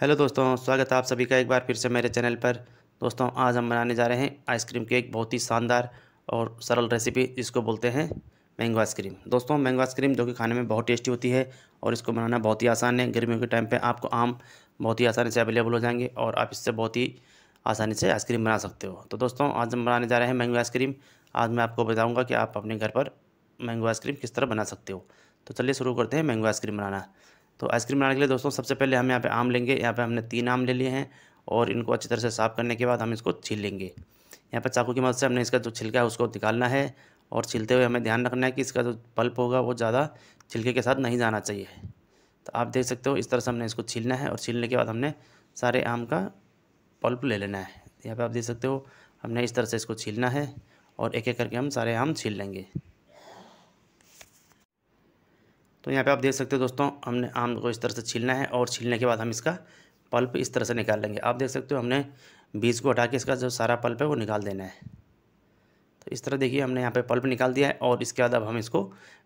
hello दोस्तों स्वागत है आप सभी का एक बार फिर से मेरे चैनल पर दोस्तों आज हम बनाने जा रहे हैं आइसक्रीम केक एक बहुत ही शानदार और सरल रेसिपी जिसको बोलते हैं मैंगो आइसक्रीम दोस्तों मैंगो आइसक्रीम जो कि खाने में बहुत टेस्टी होती है और इसको बनाना बहुत ही आसान है गर्मियों के टाइम पर आपको आम बहुत ही आसानी से अवेलेबल हो जाएंगे और आप इससे बहुत ही आसानी से आइसक्रीम बना सकते हो तो दोस्तों आज हम बनाने जा रहे हैं मैंगो आइसक्रीम आज मैं आपको बताऊँगा कि आप अपने घर पर मैंगो आइसक्रीम किस तरह बना सकते हो तो चलिए शुरू करते हैं मैंगो आइसक्रीम बनाना तो आइसक्रीम बनाने के लिए दोस्तों सबसे पहले हम यहाँ पे आम लेंगे यहाँ पे हमने तीन आम ले लिए हैं और इनको अच्छी तरह से साफ़ करने के बाद हम इसको छील लेंगे यहाँ पर चाकू की मदद से हमने इसका जो छिलका है उसको निकालना है और छीलते हुए हमें ध्यान रखना है कि इसका जो पल्प होगा वो ज़्यादा छिलके के साथ नहीं जाना चाहिए तो आप देख सकते हो इस तरह से हमने इसको छीलना है और छीलने के बाद हमने सारे आम का पल्प ले लेना है यहाँ पर आप देख सकते हो हमने इस तरह से इसको छीलना है और एक एक करके हम सारे आम छील लेंगे तो यहाँ पे आप देख सकते हो दोस्तों हमने आम को इस तरह से छीलना है और छीलने के बाद हम इसका पल्प इस तरह से निकाल लेंगे आप देख सकते हो हमने बीज को हटा के इसका जो सारा पल्प है वो निकाल देना है तो इस तरह देखिए हमने यहाँ पे पल्प निकाल दिया है और इसके बाद अब हम इसको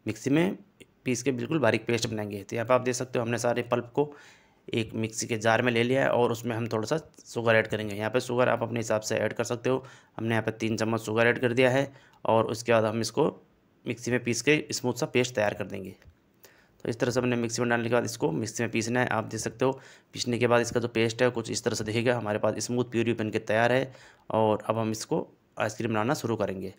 मिक्सी में पीस के बिल्कुल बारीक पेस्ट बनाएंगे तो यहाँ पर आप देख सकते हो हमने सारे पल्प को एक मिक्सी के जार में ले लिया है और उसमें हम थोड़ा सा शुगर ऐड करेंगे यहाँ पे शुगर आप अपने हिसाब से ऐड कर सकते हो हमने यहाँ पे तीन चम्मच शुगर ऐड कर दिया है और उसके बाद हम इसको मिक्सी में पीस के स्मूथ सा पेस्ट तैयार कर देंगे तो इस तरह से हमने मिक्सी में डालने के बाद इसको मिक्सी में पीसना है आप देख सकते हो पीसने के बाद इसका जो पेस्ट है कुछ इस तरह से दिखेगा हमारे पास स्मूथ प्यूरी बन के तैयार है और अब हम इसको आइसक्रीम बनाना शुरू करेंगे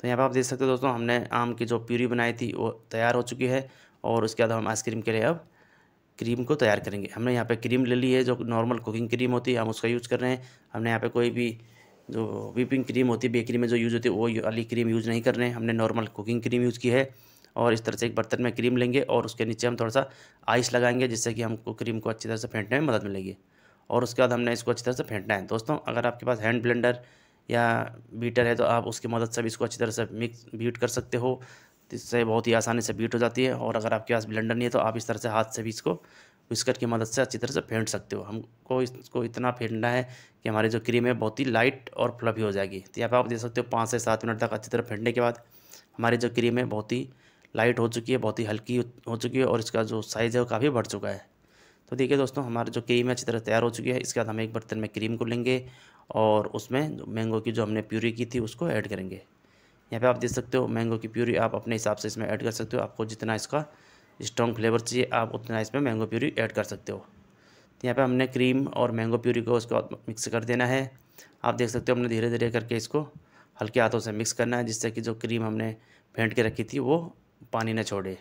तो यहाँ पर आप देख सकते हो दोस्तों हमने आम की जो प्यूरी बनाई थी वो तैयार हो चुकी है और उसके बाद हम आइसक्रीम के लिए अब क्रीम को तैयार करेंगे हमने यहाँ पे क्रीम ले ली है जो नॉर्मल कुकिंग क्रीम होती है हम उसका यूज़ कर रहे हैं हमने यहाँ पे कोई भी जो व्हीपिंग क्रीम होती है बेकरी में जो यूज़ होती है वो अली क्रीम यूज़ नहीं कर रहे हैं हमने नॉर्मल कुकिंग क्रीम यूज़ की है और इस तरह से एक बर्तन में क्रीम लेंगे और उसके नीचे हम थोड़ा सा आइस लगाएंगे जिससे कि हमको क्रीम को अच्छी तरह से फेंटने में मदद मिलेगी और उसके बाद हमने इसको अच्छी तरह से फेंटना है दोस्तों अगर आपके पास हैंड ब्लेंडर या बीटर है तो आप उसकी मदद से भी इसको अच्छी तरह से मिक्स बीट कर सकते हो इससे बहुत ही आसानी से बीट हो जाती है और अगर आपके पास ब्लेंडर नहीं है तो आप इस तरह से हाथ से भी इसको विस्कर की मदद से अच्छी तरह से फेंट सकते हो हमको इसको इतना फेंटना है कि हमारी जो क्रीम है बहुत ही लाइट और फ्लफी हो जाएगी तो यहाँ पर आप देख सकते हो पाँच से सात मिनट तक अच्छी तरह फेंटने के बाद हमारी जो क्रीम है बहुत ही लाइट हो चुकी है बहुत ही हल्की हो चुकी है और इसका जो साइज़ है वो काफ़ी बढ़ चुका है तो देखिए दोस्तों हमारा जो क्रीम है अच्छी तरह तैयार हो चुकी है इसके बाद हम एक बर्तन में क्रीम को लेंगे और उसमें मैंगो की जो हमने प्यूरी की थी उसको ऐड करेंगे यहाँ पे आप देख सकते हो मैंगो की प्यूरी आप अपने हिसाब से इसमें ऐड कर सकते हो आपको जितना इसका स्ट्रॉन्ग फ्लेवर चाहिए आप उतना इसमें मैंगो प्यूरी ऐड कर सकते हो तो यहाँ पर हमने क्रीम और मैंगो प्यूरी को उसके बाद मिक्स कर देना है आप देख सकते हो हमने धीरे धीरे करके इसको हल्के हाथों से मिक्स करना है जिससे कि जो क्रीम हमने फेंट के रखी थी वो पानी ना छोड़े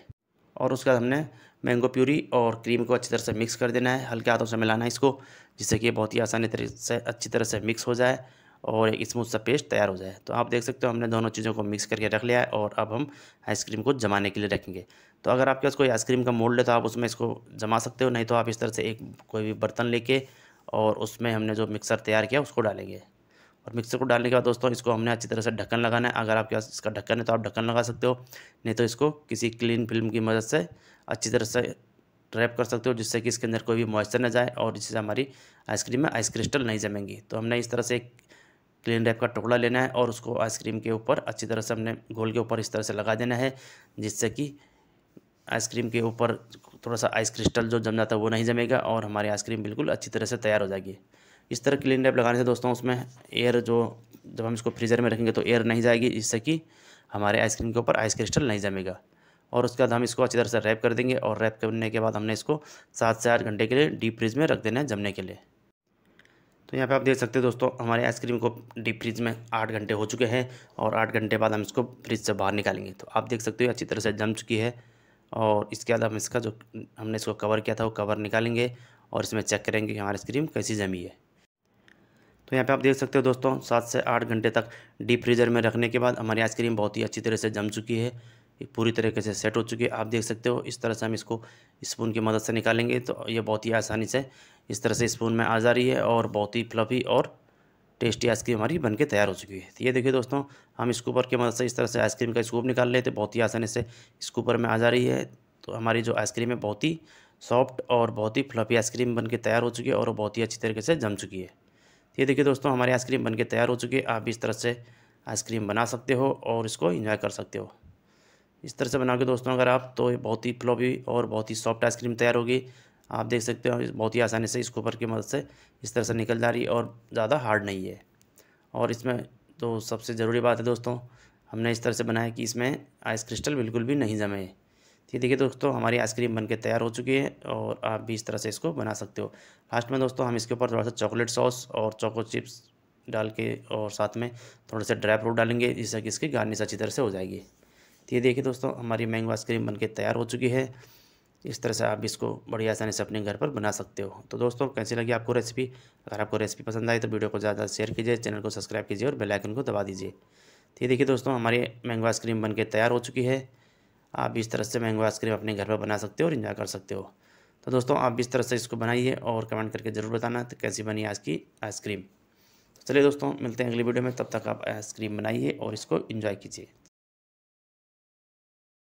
और उसके बाद हमने मैंगो प्यूरी और क्रीम को अच्छी तरह से मिक्स कर देना है हल्के हाथों से मिलाना है इसको जिससे कि बहुत ही आसानी तरीके से अच्छी तरह से मिक्स हो जाए और एक स्मूथ सा पेस्ट तैयार हो जाए तो आप देख सकते हो हमने दोनों चीज़ों को मिक्स करके रख लिया है और अब हम आइसक्रीम को जमाने के लिए रखेंगे तो अगर आपके पास कोई आइसक्रीम का मोल्ड है तो आप उसमें इसको जमा सकते हो नहीं तो आप इस तरह से एक कोई भी बर्तन लेके और उसमें हमने जो मिक्सर तैयार किया उसको डालेंगे और मिक्सर को डालने के बाद दोस्तों इसको हमने अच्छी तरह से ढक्कन लगाना है अगर आपके पास इसका ढक्कन है तो आप ढक्कन लगा सकते हो नहीं तो इसको किसी क्लीन फिल्म की मदद से अच्छी तरह से रैप कर सकते हो जिससे कि इसके अंदर कोई भी मॉइस्चर ना जाए और जिससे हमारी आइसक्रीम में आइस क्रिस्टल नहीं जमेंगी तो हमने इस तरह से एक क्लीन रैप का टुकड़ा लेना है और उसको आइसक्रीम के ऊपर अच्छी तरह से हमने घोल के ऊपर इस तरह से लगा देना है जिससे कि आइसक्रीम के ऊपर थोड़ा सा आइस क्रिस्टल जो जम जाता है वो नहीं जमेगा और हमारी आइसक्रीम बिल्कुल अच्छी तरह से तैयार हो जाएगी इस तरह क्लीन रैप लगाने से दोस्तों उसमें एयर जो जब हम इसको फ्रीज़र में रखेंगे तो एयर नहीं जाएगी जिससे कि हमारे आइसक्रीम के ऊपर आइस क्रिस्टल नहीं जमेगा और उसके बाद हम इसको अच्छी तरह से रैप कर देंगे और रैप करने के बाद हमने इसको सात से आठ घंटे के लिए डीप फ्रीज में रख देना है जमने के लिए तो यहाँ पे आप देख सकते हैं दोस्तों हमारे आइसक्रीम को डीप फ्रीज में आठ घंटे हो चुके हैं और आठ घंटे बाद हम इसको फ्रिज से बाहर निकालेंगे तो आप देख सकते हो अच्छी तरह से जम चुकी है और इसके बाद हम इसका जो हमने इसको कवर किया था वो कवर निकालेंगे और इसमें चेक करेंगे कि हमारी आइसक्रीम कैसी जमी है तो यहाँ पे आप देख सकते हो दोस्तों सात से आठ घंटे तक डीप फ्रीजर में रखने के बाद हमारी आइसक्रीम बहुत ही अच्छी तरह से जम चुकी है पूरी तरीके से सेट हो चुकी है आप देख सकते हो इस तरह से हम इसको स्पून की मदद से निकालेंगे तो ये बहुत ही आसानी से इस तरह से स्पून में आ जा रही है और बहुत ही फ्लफी और टेस्टी आइसक्रीम हमारी बन के तैयार हो चुकी है तो ये देखिए दोस्तों हम स्कूपर की मदद से इस तरह से आइसक्रीम का स्कूप निकाल लेते बहुत ही आसानी से स्कूपर में आ जा रही है तो हमारी जो आइसक्रीम है बहुत ही सॉफ्ट और बहुत ही फ्लफी आइसक्रीम बन तैयार हो चुकी है और बहुत ही अच्छी तरीके से जम चुकी है ये देखिए दोस्तों हमारी आइसक्रीम बनके तैयार हो चुकी है आप इस तरह से आइसक्रीम बना सकते हो और इसको इंजॉय कर सकते हो इस तरह से बना के दोस्तों अगर आप तो बहुत ही फ्लॉपी और बहुत ही सॉफ्ट आइसक्रीम तैयार होगी आप देख सकते हो बहुत ही आसानी से इस ऊपर की मदद से इस तरह से निकल जा रही है और ज़्यादा हार्ड नहीं है और इसमें तो सबसे ज़रूरी बात है दोस्तों हमने इस तरह से बनाया कि इसमें आइस क्रिस्टल बिल्कुल भी नहीं जमे ये देखिए दोस्तों हमारी आइसक्रीम बनके तैयार हो चुकी है और आप भी इस तरह से इसको बना सकते हो लास्ट में दोस्तों हम इसके ऊपर थोड़ा सा चॉकलेट सॉस और चॉको चिप्स डाल के और साथ में थोड़ा सा ड्राई फ्रूट डालेंगे जिससे कि इसकी गार्निश अच्छी तरह से हो जाएगी तो ये देखिए दोस्तों हमारी मैंगो आइसक्रीम बन तैयार हो चुकी है इस तरह से आप इसको बढ़िया आसानी से अपने घर पर बना सकते हो तो दोस्तों कैसी लगी आपको रेसिपी अगर आपको रेसिपी पसंद आई तो वीडियो को ज़्यादा शेयर कीजिए चैनल को सब्सक्राइब कीजिए और बेलाइकन को दबा दीजिए तो ये देखिए दोस्तों हमारी मैंगो आइसक्रीम बन तैयार हो चुकी है आप इस तरह से मैंगो आइसक्रीम अपने घर पर बना सकते हो और इन्जॉय कर सकते हो तो दोस्तों आप इस तरह से इसको बनाइए और कमेंट करके ज़रूर बताना तो कैसी बनी आज की आइसक्रीम तो चलिए दोस्तों मिलते हैं अगली वीडियो में तब तक आप आइसक्रीम बनाइए और इसको इन्जॉय कीजिए